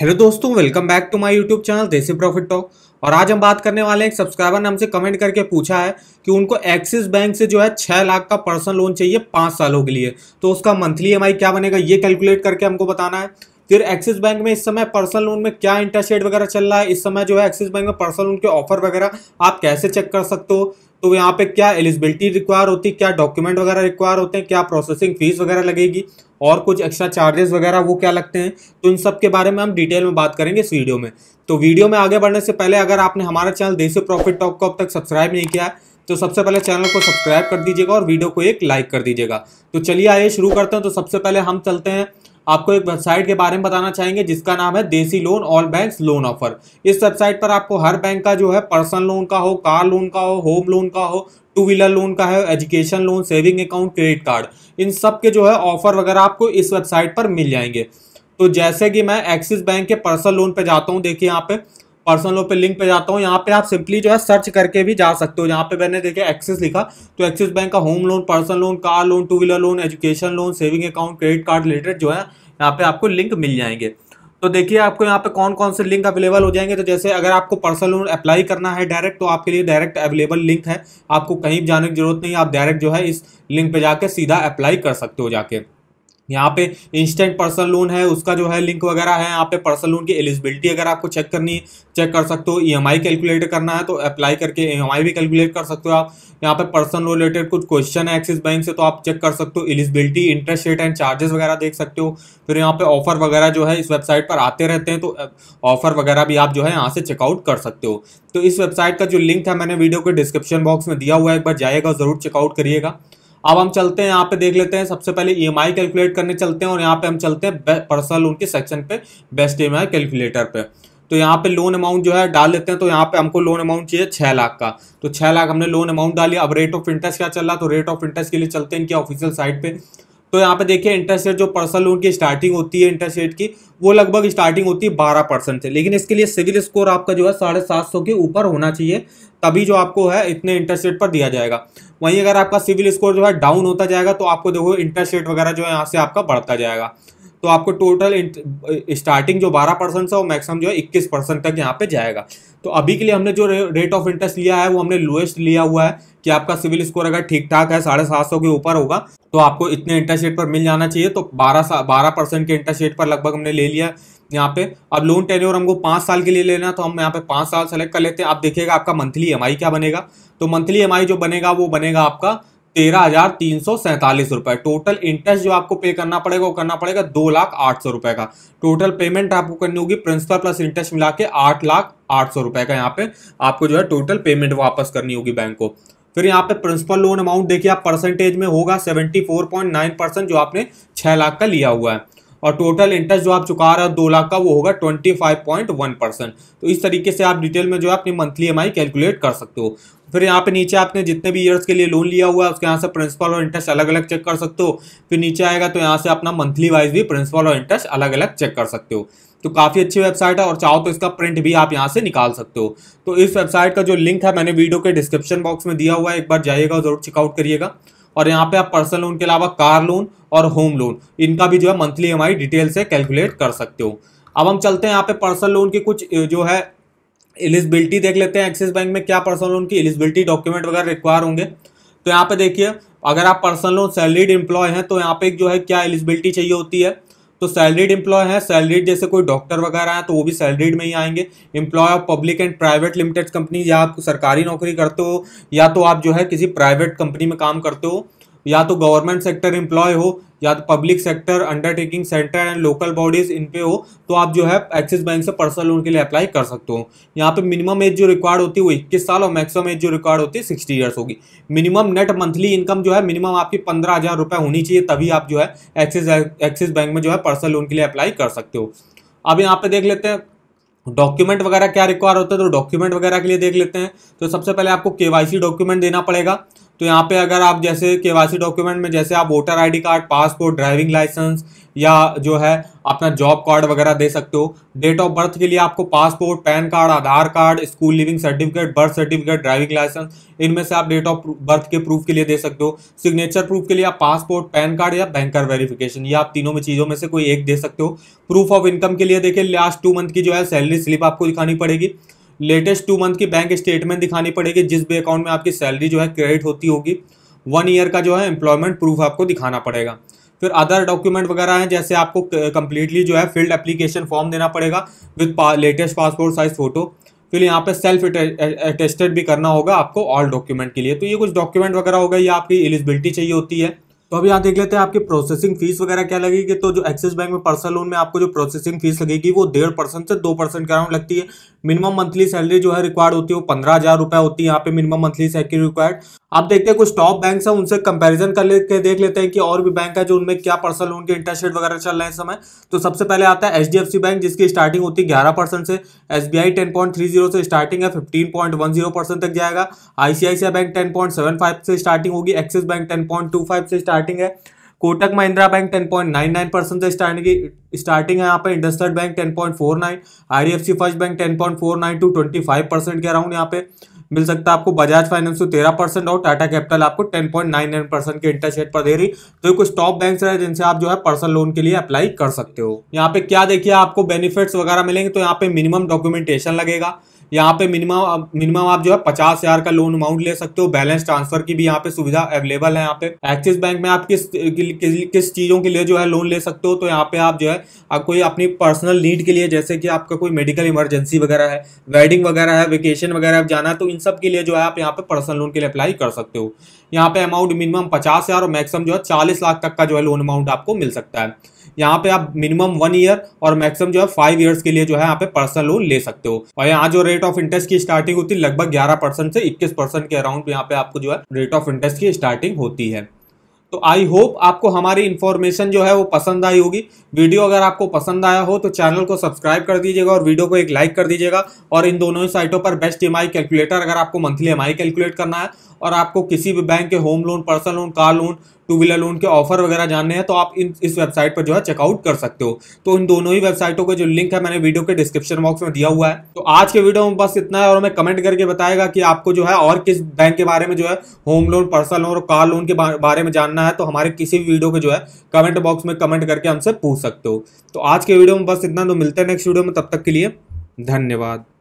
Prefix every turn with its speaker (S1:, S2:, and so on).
S1: hello दोस्तों welcome back to my YouTube channel Desi profit talk और आज हम बात करने वाले हैं एक सब्सक्राइबर ने हमसे कमेंट करके पूछा है कि उनको एक्सिस बैंक से जो है छः लाख का पर्सनल लोन चाहिए पाँच सालों के लिए तो उसका मंथली एम क्या बनेगा ये कैलकुलेट करके हमको बताना है फिर एक्सिस बैंक में इस समय पर्सनल लोन में क्या इंटरेस्ट रेट वगैरह चल रहा है इस समय जो है एक्सिस बैंक में पर्सनल लोन के ऑफर वगैरह आप कैसे चेक कर सकते हो तो यहाँ पे क्या एलिजिबिलिटी रिक्वायर होती है क्या डॉक्यूमेंट वगैरह रिक्वायर होते हैं क्या प्रोसेसिंग फीस वगैरह लगेगी और कुछ एक्स्ट्रा चार्जेस वगैरह वो क्या लगते हैं तो इन सब के बारे में हम डिटेल में बात करेंगे इस वीडियो में तो वीडियो में आगे बढ़ने से पहले अगर आपने हमारा चैनल देसी प्रॉफिट टॉक को अब तक सब्सक्राइब नहीं किया है तो सबसे पहले चैनल को सब्सक्राइब कर दीजिएगा और वीडियो को एक लाइक कर दीजिएगा तो चलिए आइए शुरू करते हैं तो सबसे पहले हम चलते हैं आपको एक वेबसाइट के बारे में बताना चाहेंगे जिसका नाम है Desi loan all bank loan offer इस वेबसाइट पर आपको हर बैंक का जो है पर्सनल लोन का हो कार लोन का हो होम लोन का हो टू व्हीलर लोन का है education loan saving account credit card इन सब के जो है ऑफर वगैरह आपको इस वेबसाइट पर मिल जाएंगे तो जैसे कि मैं एक्सिस बैंक के पर्सनल लोन पे जाता हूँ देखिए यहाँ पे पर्सनल लोन पे लिंक पे जाता हूँ यहाँ पे आप सिंपली जो है सर्च करके भी जा सकते हो यहाँ पे मैंने देखे एक्सिस लिखा तो एक्सिस बैंक का home loan personal loan car loan two wheeler loan education loan saving account credit card related जो है यहाँ पे आपको लिंक मिल जाएंगे तो देखिए आपको यहाँ पे कौन कौन से लिंक अवेलेबल हो जाएंगे तो जैसे अगर आपको पर्सनल लोन अप्लाई करना है डायरेक्ट तो आपके लिए डायरेक्ट अवेलेबल लिंक है आपको कहीं जाने की जरूरत नहीं आप डायरेक्ट जो है इस लिंक पे जाके सीधा अप्लाई कर सकते हो जाके यहाँ पे इंस्टेंट पर्सनल लोन है उसका जो है लिंक वगैरह है यहाँ पे पर्सनल लोन की एलिजिबिलिटी अगर आपको चेक करनी है चेक कर सकते हो ईएमआई e कैलकुलेट करना है तो अप्लाई करके ईएमआई e भी कैलकुलेट कर सकते हो आप यहाँ पे पर्सनल लोन रिलेटेड कुछ क्वेश्चन है एक्सिस बैंक से तो आप चेक कर सकते हो eligibility interest rate and charges वगैरह देख सकते हो फिर यहाँ पे ऑफर वगैरह जो है इस वेबसाइट पर आते रहते हैं तो ऑफर वगैरह भी आप जो है यहाँ से चेकआउट कर सकते हो तो इस वेबसाइट का जो लिंक है मैंने वीडियो के डिस्क्रिप्शन बॉक्स में दिया हुआ है एक बार जाएगा जरूर चेकआउट करिएगा अब हम चलते हैं यहाँ पे देख लेते हैं सबसे पहले ई e कैलकुलेट करने चलते हैं और यहाँ पे हम चलते हैं पर्सनल लोन के सेक्शन पे बेस्ट ई कैलकुलेटर पे तो यहाँ पे लोन अमाउंट जो है डाल लेते हैं तो यहाँ पे हमको लोन अमाउंट चाहिए छह लाख का तो छह लाख हमने लोन अमाउंट डाली अब रेट ऑफ इंटरेस्ट क्या चल रहा तो रेट ऑफ इंटरेस्ट के लिए चलते हैं इनकी ऑफिशियल साइट पे तो यहाँ पे देखिए इंटरेस्ट रेट जो पर्सनल लोन की स्टार्टिंग होती है इंटरेस्ट रेट की वो लगभग स्टार्टिंग होती है बारह परसेंट से लेकिन इसके लिए सिविल स्कोर आपका जो है साढ़े सात सौ के ऊपर होना चाहिए तभी जो आपको है इतने इंटरेस्ट रेट पर दिया जाएगा वहीं अगर आपका सिविल स्कोर जो है डाउन होता जाएगा तो आपको देखो इंटरेस्ट रेट वगैरह जो है यहाँ से आपका बढ़ता जाएगा तो आपको टोटल स्टार्टिंग जो 12 परसेंट है वो मैक्सिमम जो है 21 परसेंट तक यहाँ पे जाएगा तो अभी के लिए हमने जो रेट ऑफ इंटरेस्ट लिया है वो हमने लोएस्ट लिया हुआ है कि आपका सिविल स्कोर अगर ठीक ठाक है साढ़े सात सौ के ऊपर होगा तो आपको इतने इंटरेस्ट रेट पर मिल जाना चाहिए तो बारह सा बारह परसेंट के इंटरेस्ट रेट पर लगभग हमने ले लिया यहाँ पे अब लोन टेन्योर हमको पाँच साल के लिए लेना तो हम यहाँ पे पाँच साल सेलेक्ट कर लेते हैं आप देखिएगा आपका मंथली एम क्या बनेगा तो मंथली एम जो बनेगा वो बनेगा आपका तेरह हजार तीन सौ रुपए टोटल इंटरेस्ट जो आपको पे करना पड़ेगा वो करना पड़ेगा दो लाख आठ सौ रुपए का टोटल पेमेंट आपको करनी होगी प्रिंसिपल प्लस इंटरेस्ट मिला के आठ लाख आठ सौ रुपए का यहाँ पे आपको जो है टोटल पेमेंट वापस करनी होगी बैंक को फिर यहाँ पे प्रिंसिपल लोन अमाउंट देखिए आप परसेंटेज में होगा seventy four point nine percent जो आपने छः लाख का लिया हुआ है और टोटल इंटरेस्ट जो आप चुका रहे हो दो लाख का वो होगा twenty five point one percent तो इस तरीके से आप डिटेल में जो है अपनी मंथली एम कैलकुलेट कर सकते हो फिर यहाँ पे नीचे आपने जितने भी ईयर्स के लिए लोन लिया हुआ है उसके यहाँ से प्रिंसिपल और इंटरेस्ट अलग अलग चेक कर सकते हो फिर नीचे आएगा तो यहाँ से अपना मंथली वाइज भी प्रिंसिपल और इंटरेस्ट अलग अलग चेक कर सकते हो तो काफ़ी अच्छी वेबसाइट है और चाहो तो इसका प्रिंट भी आप यहाँ से निकाल सकते हो तो इस वेबसाइट का जो लिंक है मैंने वीडियो के डिस्क्रिप्शन बॉक्स में दिया हुआ है एक बार जाइएगा ज़रूर चेकआउट करिएगा और यहाँ पे आप पर्सनल लोन के अलावा कार लोन और होम लोन इनका भी जो है मंथली हमारी डिटेल से कैलकुलेट कर सकते हो अब हम चलते हैं यहाँ पे पर्सनल लोन की कुछ जो है एलिजिबिलिटी देख लेते हैं एक्सिस बैंक में क्या पर्सनल लोन की एलिजिबिलिटी डॉक्यूमेंट वगैरह रिक्वायर होंगे तो यहाँ पे देखिए अगर आप पर्सनल लोन सैलरीड एम्प्लॉय हैं तो यहाँ पे जो है क्या एलिजिबिलिटी चाहिए होती है तो सैलरीड इंप्लॉय है सैलरीड जैसे कोई डॉक्टर वगैरह है तो वो भी सैलरीड में ही आएंगे employee of public and private limited company या आप सरकारी नौकरी करते हो या तो आप जो है किसी प्राइवेट कंपनी में काम करते हो या तो गवर्नमेंट सेक्टर इंप्लॉय हो या तो public sector undertaking center and local bodies इन पे हो तो आप जो है एक्सिस बैंक से पर्सनल लोन के लिए अप्लाई कर सकते हो यहाँ पे मिनिमम एज जो रिक्वायर्ड होती है वो इक्कीस साल और मैक्सिमम एज जो रिक्वायर्ड होती है सिक्सटी ईयर्स होगी मिनिमम नेट मंथली इनकम जो है मिनिमम आपकी पंद्रह हज़ार रुपये होनी चाहिए तभी आप जो है एक्सिस एक्सिस बैंक में जो है पर्सनल लोन के लिए अप्लाई कर सकते हो अब यहाँ पे देख लेते हैं डॉक्यूमेंट वगैरह क्या रिक्वायर होता है तो डॉक्यूमेंट वगैरह के लिए देख लेते हैं तो सबसे पहले आपको केवाईसी डॉक्यूमेंट देना पड़ेगा तो यहाँ पे अगर आप जैसे के डॉक्यूमेंट में जैसे आप voter ID card passport driving licence या जो है अपना जॉब कार्ड वगैरह दे सकते हो डेट ऑफ बर्थ के लिए आपको passport PAN card Aadhaar card school leaving certificate birth certificate driving licence इनमें से आप डेट ऑफ बर्थ के प्रूफ के लिए दे सकते हो सिग्नेचर प्रूफ के लिए आप पासपोर्ट पैन कार्ड या बैंकर वेरिफिकेशन ये आप तीनों में चीज़ों में से कोई एक दे सकते हो प्रूफ ऑफ इनकम के लिए देखिए लास्ट टू मंथ की जो है सैलरी स्लिप आपको दिखानी पड़ेगी लेटेस्ट टू मंथ की बैंक स्टेटमेंट दिखानी पड़ेगी जिस भी अकाउंट में आपकी सैलरी जो है क्रेडिट होती होगी वन ईयर का जो है एम्प्लॉयमेंट प्रूफ आपको दिखाना पड़ेगा फिर अदर डॉक्यूमेंट वगैरह हैं जैसे आपको कंप्लीटली जो है फील्ड एप्लीकेशन फॉर्म देना पड़ेगा with latest passport size photo फिर यहाँ पे सेल्फ अटेस्टेड भी करना होगा आपको ऑल डॉक्यूमेंट के लिए तो ये कुछ डॉक्यूमेंट वगैरह होगा या आपकी एलिजिबिलिटी चाहिए होती है तो अभी यहाँ देख लेते हैं आपकी प्रोसेसिंग फीस वगैरह क्या लगेगी तो जो एक्सिस बैंक में पर्सनल लोन में आपको जो प्रोसेसिंग फीस लगेगी वो डेढ़ परसेंट से दो परसेंट के अराउंड लगती है मिनिमम मंथली सैलरी जो है रिक्वायर्ड होती है वो पंद्रह हजार रुपए होती है यहाँ पे मिनिमम मंथली सैलरी रिक्वायर्ड आप देखते हैं कुछ टॉप बैंक है उनसे कंपैरिजन कर लेके देख लेते हैं कि और भी बैंक है जो उनमें क्या पर्सनल लोन के इंटरेस्ट रेट वगैरह चल रहे हैं इस समय तो सबसे पहले आता है एच बैंक जिसकी स्टार्टिंग होती है ग्यारह परसेंट से S B ten point three zero से स्टार्टिंग है fifteen point one zero percent तक जाएगा ICICI bank ten point seven five से स्टार्टिंग होगी Axis bank ten point two five से स्टार्टिंग है Kotak Mahindra bank ten point nine nine percent से starting starting है यहाँ पे industrial bank ten point four nine IDFC first bank ten point four nine to twenty five percent के around यहाँ पे मिल सकता है आपको बजाज फाइनेंस तो तेरह परसेंट और टाटा कैपिटल आपको ten point nine nine percent के इंटरेस्ट रेट पर दे रही तो ये कुछ टॉप बैंक है जिनसे आप जो है पर्सनल लोन के लिए अप्लाई कर सकते हो यहाँ पे क्या देखिए आपको बेनिफिट्स वगैरह मिलेंगे तो यहाँ पे मिनिमम डॉक्यूमेंटेशन लगेगा यहाँ पे मिनिमम मिनिमम आप जो है पचास हजार का लोन अमाउंट ले सकते हो बैलेंस ट्रांसफर की भी यहाँ पे सुविधा अवेलेबल है यहाँ पे एक्सिस बैंक में आप किस किस चीज़ों के लिए जो है लोन ले सकते हो तो यहाँ पे आप जो है आप कोई अपनी पर्सनल नीड के लिए जैसे कि आपका कोई मेडिकल इमरजेंसी वगैरह है वेडिंग वगैरह है वेकेशन वगैरह आप जाना है तो इन सब के लिए जो है आप यहाँ पे पर्सनल लोन के लिए अप्लाई कर सकते हो यहाँ पे अमाउंट मिनिमम पचास और मैक्सिमम जो है चालीस लाख तक का जो है लोन अमाउंट आपको मिल सकता है यहाँ पे आप मिनिमम वन ईयर और मैक्सिमम जो है फाइव ईयर्स के लिए जो है यहाँ पे पर्सनल लोन ले सकते हो और यहाँ जो रेट ऑफ इंटरेस्ट की स्टार्टिंग होती है लगभग ग्यारह परसेंट से इक्कीस परसेंट के अराउंड यहाँ पे आपको जो है रेट ऑफ इंटरेस्ट की स्टार्टिंग होती है तो आई होप आपको हमारी इन्फॉर्मेशन जो है वो पसंद आई होगी वीडियो अगर आपको पसंद आया हो तो चैनल को सब्सक्राइब कर दीजिएगा और वीडियो को एक लाइक कर दीजिएगा और इन दोनों ही साइटों पर बेस्ट एम कैलकुलेटर अगर आपको मंथली एम कैलकुलेट करना है और आपको किसी भी बैंक के home loan personal loan car loan two wheeler loan के ऑफर वगैरह जानने हैं तो आप इन इस वेबसाइट पर जो है चेकआउट कर सकते हो तो इन दोनों ही वेबसाइटों का जो लिंक है मैंने वीडियो के डिस्क्रिप्शन बॉक्स में दिया हुआ है तो आज के वीडियो में बस इतना है और हमें कमेंट करके बताएगा कि आपको जो है और किस बैंक के बारे में जो है होम लोन पर्सनल लोन और कार लोन के बारे में जानना है तो हमारे किसी भी वीडियो को जो है कमेंट बॉक्स में कमेंट करके हमसे पूछ सकते हो तो आज के वीडियो में बस इतना तो मिलते हैं नेक्स्ट वीडियो में तब तक के लिए धन्यवाद